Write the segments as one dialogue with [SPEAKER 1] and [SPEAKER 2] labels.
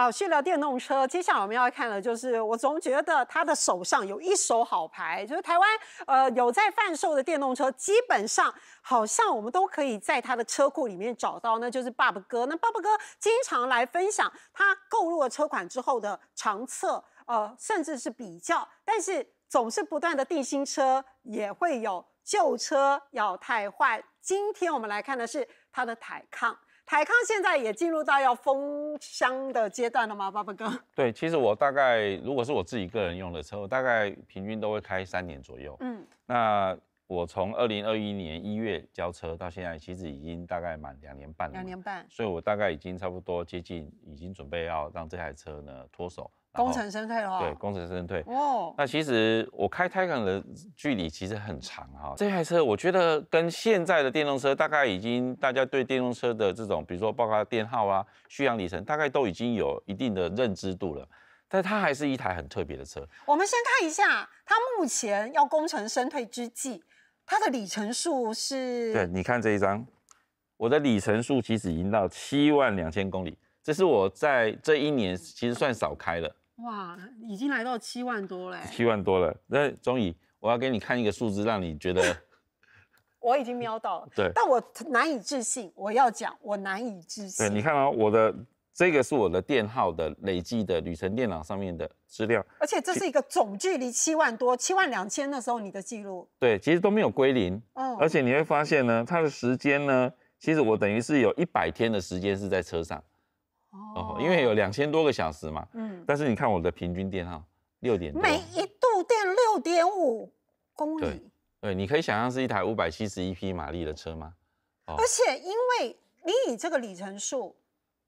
[SPEAKER 1] 好，去聊电动车。接下来我们要看的就是我总觉得他的手上有一手好牌，就是台湾呃有在贩售的电动车，基本上好像我们都可以在他的车库里面找到。那就是爸爸哥，那爸爸哥经常来分享他购入了车款之后的长测，呃，甚至是比较，但是总是不断的定新车也会有旧车要汰换。今天我们来看的是他的台抗。台康现在也进入到要封箱的阶段了吗，爸爸哥？
[SPEAKER 2] 对，其实我大概如果是我自己个人用的车，我大概平均都会开三年左右。嗯，那我从二零二一年一月交车到现在，其实已经大概满两年半了。两年半，所以我大概已经差不多接近，已经准备要让这台车呢脱手。
[SPEAKER 1] 功成身退哦。对，
[SPEAKER 2] 功成身退。哦，那其实我开 Taycan 的距离其实很长哈。这台车我觉得跟现在的电动车大概已经大家对电动车的这种，比如说包括电耗啊、续航里程，大概都已经有一定的认知度了。但它还是一台很特别的车。
[SPEAKER 1] 我们先看一下它目前要功成身退之际，它的里程数是？对，
[SPEAKER 2] 你看这一张，我的里程数其实已经到七万两千公里。这是我在这一年其实算少开了。
[SPEAKER 1] 哇，已经来到七万多了。
[SPEAKER 2] 七万多了，那钟仪，我要给你看一个数字，让你觉得
[SPEAKER 1] 我已经瞄到。对，但我难以置信，我要讲，我难以置信。对，
[SPEAKER 2] 你看啊，我的这个是我的电号的累计的旅程电脑上面的资料，而
[SPEAKER 1] 且这是一个总距离七万多，七万两千那时候你的记录。
[SPEAKER 2] 对，其实都没有归零。哦。而且你会发现呢，它的时间呢，其实我等于是有一百天的时间是在车上。哦，因为有两千多个小时嘛，嗯，但是你看我的平均电耗六点，
[SPEAKER 1] 每一度电六点五公里，
[SPEAKER 2] 对，你可以想象是一台五百七十一匹马力的车吗？而且
[SPEAKER 1] 因为你以这个里程数，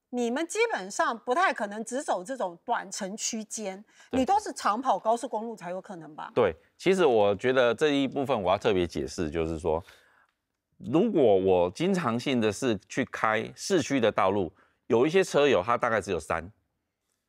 [SPEAKER 1] 你们基本上不太可能只走这种短程区间，你都是长跑高速公路才有可能吧？
[SPEAKER 2] 对，其实我觉得这一部分我要特别解释，就是说，如果我经常性的是去开市区的道路。有一些车友，他大概只有三，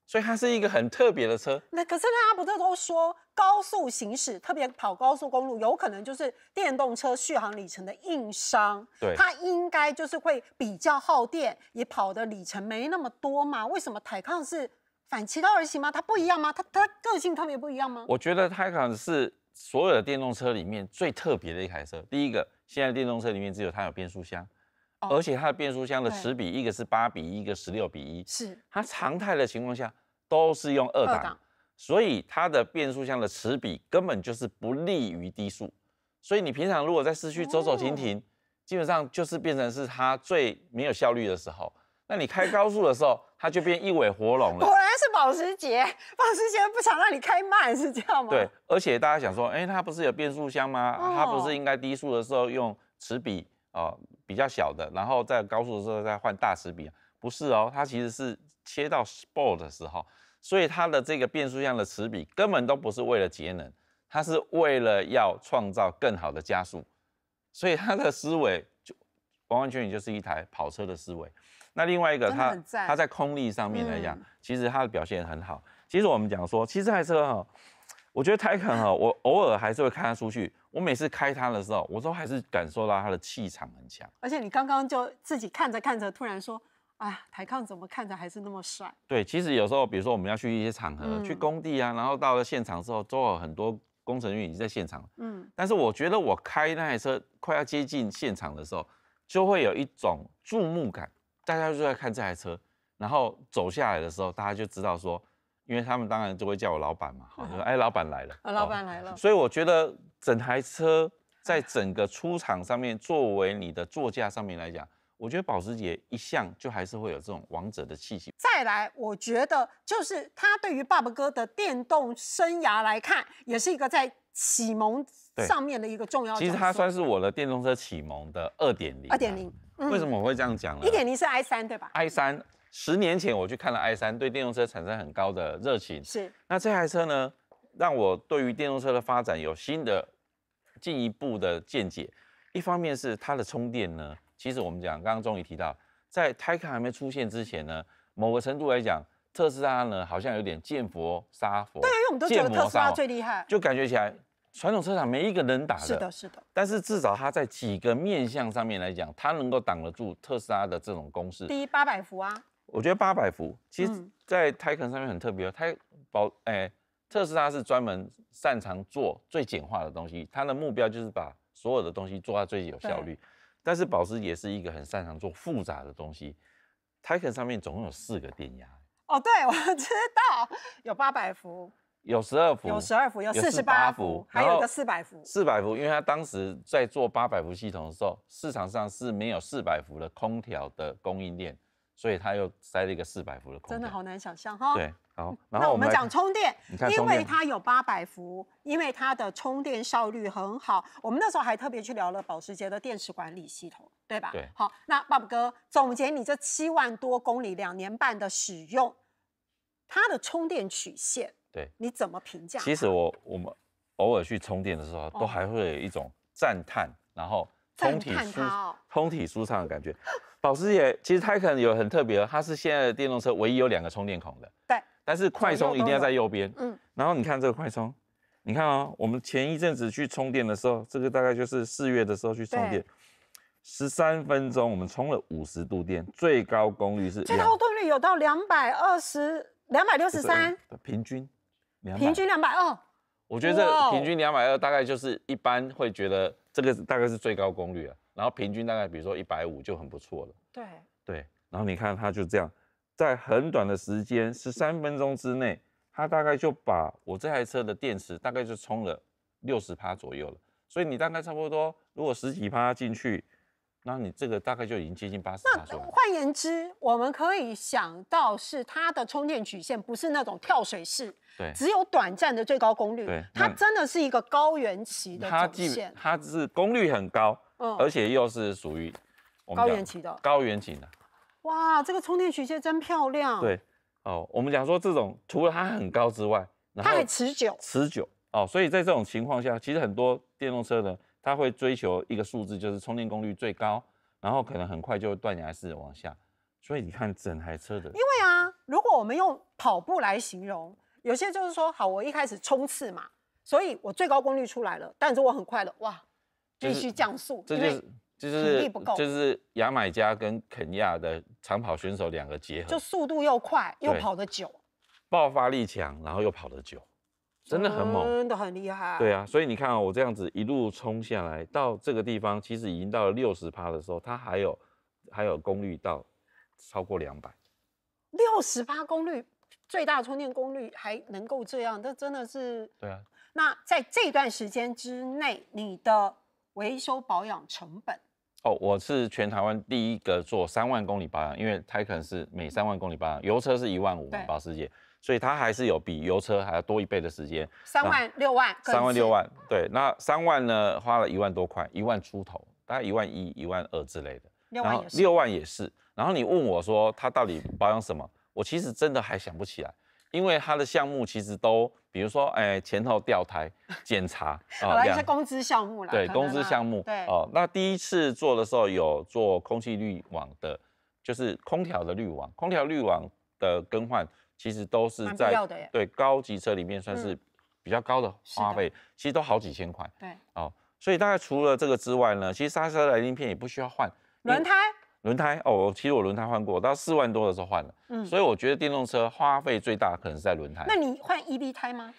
[SPEAKER 2] 所以它是一个很特别的车。
[SPEAKER 1] 那可是，大阿不特都说，高速行驶，特别跑高速公路，有可能就是电动车续航里程的硬伤。对，它应该就是会比较耗电，也跑的里程没那么多嘛。为什么泰康是反其道而行吗？它不一样吗？它它个性特别不一样吗？
[SPEAKER 2] 我觉得泰康是所有的电动车里面最特别的一台车。第一个，现在电动车里面只有它有变速箱。而且它的变速箱的齿比，一个是八比一，一个十六比一。是它常态的情况下都是用二档，所以它的变速箱的齿比根本就是不利于低速。所以你平常如果在市区走走停停，基本上就是变成是它最没有效率的时候。那你开高速的时候，它就变一尾活龙了。果然
[SPEAKER 1] 是保时捷，保时捷不想让你开慢是这样吗？对，
[SPEAKER 2] 而且大家想说，哎，它不是有变速箱吗？它不是应该低速的时候用齿比啊？比较小的，然后在高速的时候再换大齿比，不是哦，它其实是切到 Sport 的时候，所以它的这个变速箱的齿比根本都不是为了节能，它是为了要创造更好的加速，所以它的思维就完完全全就是一台跑车的思维。那另外一个，它它在空力上面来讲，其实它的表现很好。其实我们讲说，其实这台车哈。我觉得台康哈，我偶尔还是会开它出去。我每次开它的时候，我都还是感受到它的气场很强。
[SPEAKER 1] 而且你刚刚就自己看着看着，突然说：“哎呀，台康怎么看着还是那么帅？”
[SPEAKER 2] 对，其实有时候，比如说我们要去一些场合，去工地啊，然后到了现场之后，都有很多工程人员在现场。嗯。但是我觉得我开那台车快要接近现场的时候，就会有一种注目感，大家就在看这台车。然后走下来的时候，大家就知道说。因为他们当然就会叫我老板嘛，就说 哎，老板来了，
[SPEAKER 1] 老板来了。所
[SPEAKER 2] 以我觉得整台车在整个出厂上面，作为你的座驾上面来讲，我觉得保时捷一向就还是会有这种王者的气息。
[SPEAKER 1] 再来，我觉得就是它对于爸爸哥的电动生涯来看，也是一个在启蒙上面的一个重要。其实它
[SPEAKER 2] 算是我的电动车启蒙的二点零。
[SPEAKER 1] 二点零？为什
[SPEAKER 2] 么我会这样讲？
[SPEAKER 1] 一点零是 i 三对吧
[SPEAKER 2] ？i 三。十年前我去看了 i 三，对电动车产生很高的热情。是，那这台车呢，让我对于电动车的发展有新的进一步的见解。一方面是它的充电呢，其实我们讲刚刚终于提到，在 TikTok 还没出现之前呢，某个程度来讲，特斯拉呢好像有点见佛杀佛。对啊，因为我们都觉得特斯拉最厉害，就感觉起来传统车厂没一个能打。是的，是的。但是至少它在几个面向上面来讲，它能够挡得住特斯拉的这种攻势。一，
[SPEAKER 1] 八百伏啊。
[SPEAKER 2] 我觉得八百伏，其实，在 t i c a n 上面很特别。它保，哎，特斯拉是专门擅长做最简化的东西，它的目标就是把所有的东西做到最有效率。但是保时捷是一个很擅长做复杂的东西。t i c a n 上面总共有四个电压。
[SPEAKER 1] 哦，对，我知道，有八百伏，
[SPEAKER 2] 有十二伏，有十二伏，有四十八伏，还有个四百伏。四百伏，因为它当时在做八百伏系统的时候，市场上是没有四百伏的空调的供应链。所以它又塞了一个四百伏的
[SPEAKER 1] 真的好难想象哈。对，
[SPEAKER 2] 好，然后我们讲
[SPEAKER 1] 充电，因为它有八百伏，因为它的充电效率很好。我们那时候还特别去聊了保时捷的电池管理系统，对吧？对，好，那爸爸哥总结你这七万多公里两年半的使用，它的充电曲线，对，你怎么评价？其
[SPEAKER 2] 实我我们偶尔去充电的时候，都还会有一种赞叹，然后。通体舒通体舒畅的感觉，保时捷其实它可能有很特别，它是现在的电动车唯一有两个充电孔的。对。但是快充一定要在右边。嗯。然后你看这个快充，你看哦，我们前一阵子去充电的时候，这个大概就是四月的时候去充电，十三分钟我们充了五十度电，最高功率是最高
[SPEAKER 1] 功率有到两百二十，两百六十三。
[SPEAKER 2] 平均，平均两百二。我觉得这平均两百二大概就是一般会觉得。这个大概是最高功率啊，然后平均大概比如说一百五就很不错了。对对，然后你看它就这样，在很短的时间，十三分钟之内，它大概就把我这台车的电池大概就充了六十趴左右了。所以你大概差不多，如果十几趴进去。那你这个大概就已经接近八十。那
[SPEAKER 1] 换言之，我们可以想到是它的充电曲线不是那种跳水式，对，只有短暂的最高功率，对，它真的是一个高原期的它线。
[SPEAKER 2] 它它只是功率很高，嗯，而且又是属于高原期的，高原期的。
[SPEAKER 1] 哇，这个充电曲线真漂亮。
[SPEAKER 2] 对，哦，我们讲说这种除了它很高之外，它还持久，持久哦，所以在这种情况下，其实很多电动车呢。他会追求一个数字，就是充电功率最高，然后可能很快就会断崖式往下。所以你看整台车的，因
[SPEAKER 1] 为啊，如果我们用跑步来形容，有些就是说，好，我一开始冲刺嘛，所以我最高功率出来了，但是我很快的哇，必须降速，这就是
[SPEAKER 2] 就力不够，就是牙买加跟肯亚的长跑选手两个结合，就
[SPEAKER 1] 速度又快又跑得久，
[SPEAKER 2] 爆发力强，然后又跑得久。真的很猛，真的
[SPEAKER 1] 很厉害。对
[SPEAKER 2] 啊，所以你看啊，我这样子一路冲下来，到这个地方，其实已经到了六十趴的时候，它还有还有功率到超过两百。
[SPEAKER 1] 六十八功率，最大充电功率还能够这样，这真的是。对啊。那在这段时间之内，你的维修保养成本？
[SPEAKER 2] 哦，我是全台湾第一个做三万公里保养，因为 Taycan 是每三万公里保养，油车是一万五保保时捷。所以它还是有比油车还要多一倍的时间，三万
[SPEAKER 1] 六万，三万六万，
[SPEAKER 2] 对，那三万呢，花了一万多块，一万出头，大概一万一、一万二之类的。六万也是，然后你问我说他到底保养什么，我其实真的还想不起来，因为他的项目其实都，比如说，哎，前后调台 检查啊，这样。一些
[SPEAKER 1] 工资项目了，对，工资项目，对，哦，
[SPEAKER 2] 那第一次做的时候有做空气滤网的，就是空调的滤网，空调滤网的更换。其实都是在对高级车里面算是比较高的花费，其实都好几千块。对哦，所以大概除了这个之外呢，其实刹车的临片也不需要换轮胎，轮胎哦，我其实我轮胎换过，到四万多的时候换了。嗯，所以我觉得电动车花费最大可能是在轮胎。那
[SPEAKER 1] 你换 EV 胎吗？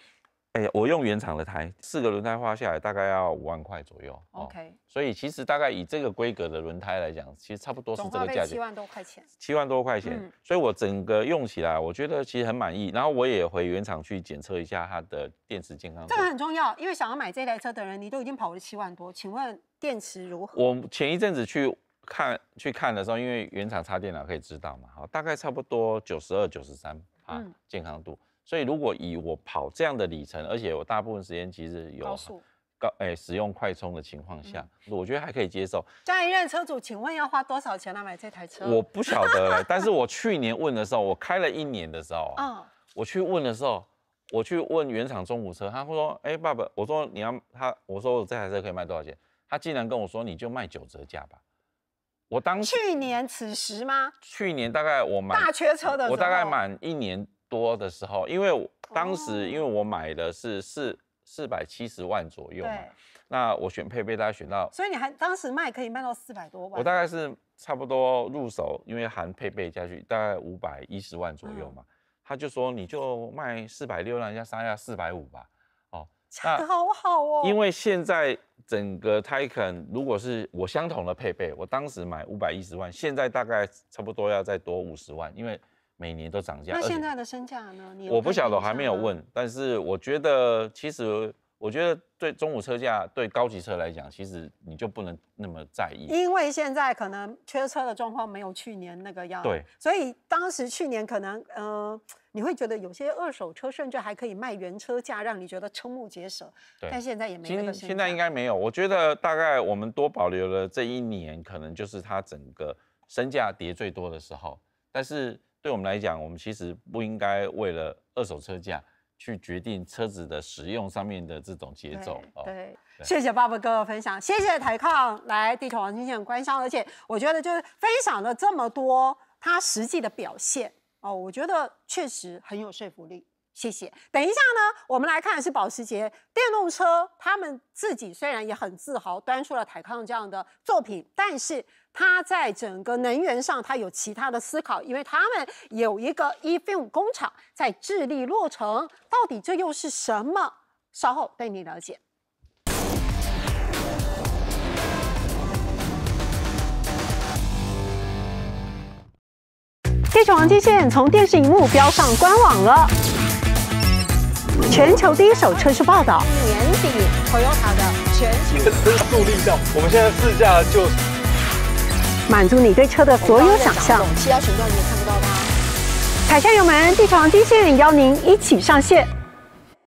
[SPEAKER 2] 哎，我用原厂的胎，四个轮胎花下来大概要五万块左右。OK。所以其实大概以这个规格的轮胎来讲，其实差不多是这个价格。七万多块钱。七万多块钱。所以，我整个用起来，我觉得其实很满意。然后我也回原厂去检测一下它的电池健康。这
[SPEAKER 1] 个很重要，因为想要买这台车的人，你都已经跑了七万多，请问电池如
[SPEAKER 2] 何？我前一阵子去看去看的时候，因为原厂插电脑可以知道嘛，好，大概差不多九十二、九十三啊，健康度。所以，如果以我跑这样的里程，而且我大部分时间其实有高诶使用快充的情况下，我觉得还可以接受。
[SPEAKER 1] 下一任车主，请问要花多少钱来买这台车？我不晓
[SPEAKER 2] 得，但是我去年问的时候，我开了一年的时候啊，我去问的时候，我去问原厂中古车，他会说：“哎，爸爸，我说你要他，我说我这台车可以卖多少钱？”他竟然跟我说：“你就卖九折价吧。”我当去年此时吗？去年大概我大缺
[SPEAKER 1] 车的时候，我大概
[SPEAKER 2] 满一年。多的时候，因为当时因为我买的是四四百七十万左右嘛，那我选配备大家选到，所
[SPEAKER 1] 以你还当时卖可以卖到四百多万。我大
[SPEAKER 2] 概是差不多入手，因为含配备下去大概五百一十万左右嘛，他就说你就卖四百六让人家杀下四百五吧。哦，好
[SPEAKER 1] 好哦。因为
[SPEAKER 2] 现在整个泰肯，如果是我相同的配备，我当时买五百一十万，现在大概差不多要再多五十万，因为。每年都涨价，那现
[SPEAKER 1] 在的身价呢？我不晓得，
[SPEAKER 2] 还没有问。但是我觉得，其实我觉得对中午车价，对高级车来讲，其实你就不能那么在意。因
[SPEAKER 1] 为现在可能缺车的状况没有去年那个样。对，所以当时去年可能，呃，你会觉得有些二手车甚至还可以卖原车价，让你觉得瞠目结舌。对，但现在也没那。现
[SPEAKER 2] 在应该没有。我觉得大概我们多保留了这一年，可能就是它整个身价跌最多的时候。但是。对我们来讲，我们其实不应该为了二手车价去决定车子的使用上面的这种节奏啊。
[SPEAKER 1] 对，谢谢爸爸哥哥分享，谢谢台康来地球黄金线关商，而且我觉得就是分享了这么多他实际的表现哦，我觉得确实很有说服力。谢谢。等一下呢，我们来看是保时捷电动车，他们自己虽然也很自豪端出了《泰康》这样的作品，但是它在整个能源上，它有其他的思考，因为他们有一个 eFilm 工厂在智利落成，到底这又是什么？稍后带你了解。地球黄金线从电视荧幕飙上官网了。全球第一手车市报道，年底 Toyota 的全新车速力道。我们现在试驾就满足你对车的所有想象。气压频道你也看不到吗？踩下油门，地上惊线邀您一起上线。